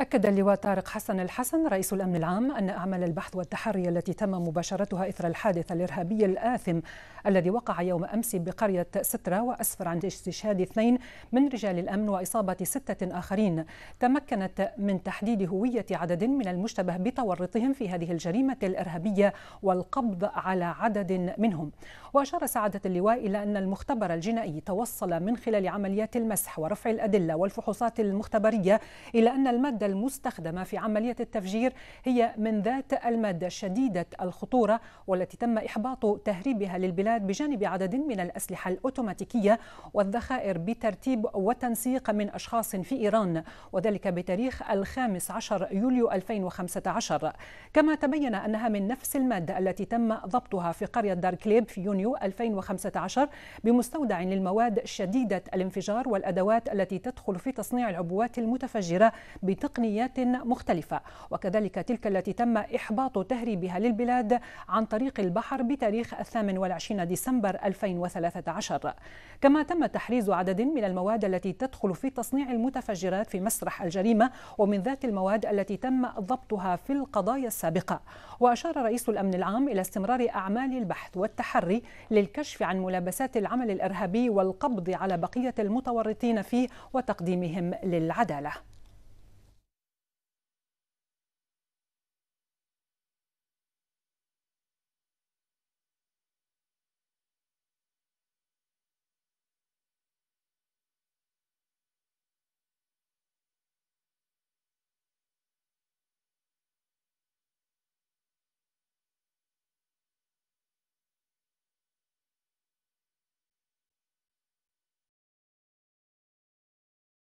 أكد اللواء طارق حسن الحسن رئيس الأمن العام أن أعمال البحث والتحري التي تم مباشرتها إثر الحادث الإرهابي الآثم الذي وقع يوم أمس بقرية سترة وأسفر عن استشهاد اثنين من رجال الأمن وإصابة ستة آخرين تمكنت من تحديد هوية عدد من المشتبه بتورطهم في هذه الجريمة الإرهابية والقبض على عدد منهم وأشار سعادة اللواء إلى أن المختبر الجنائي توصل من خلال عمليات المسح ورفع الأدلة والفحوصات المختبرية إلى أن المادة المستخدمة في عملية التفجير هي من ذات المادة شديدة الخطورة والتي تم إحباط تهريبها للبلاد بجانب عدد من الأسلحة الأوتوماتيكية والذخائر بترتيب وتنسيق من أشخاص في إيران وذلك بتاريخ الخامس عشر يوليو 2015 كما تبين أنها من نفس المادة التي تم ضبطها في قرية داركليب في يونيو 2015 بمستودع للمواد شديدة الانفجار والأدوات التي تدخل في تصنيع العبوات المتفجرة بتقنية تقنيات مختلفة وكذلك تلك التي تم إحباط تهريبها للبلاد عن طريق البحر بتاريخ 28 ديسمبر 2013 كما تم تحريز عدد من المواد التي تدخل في تصنيع المتفجرات في مسرح الجريمة ومن ذات المواد التي تم ضبطها في القضايا السابقة وأشار رئيس الأمن العام إلى استمرار أعمال البحث والتحري للكشف عن ملابسات العمل الإرهابي والقبض على بقية المتورطين فيه وتقديمهم للعدالة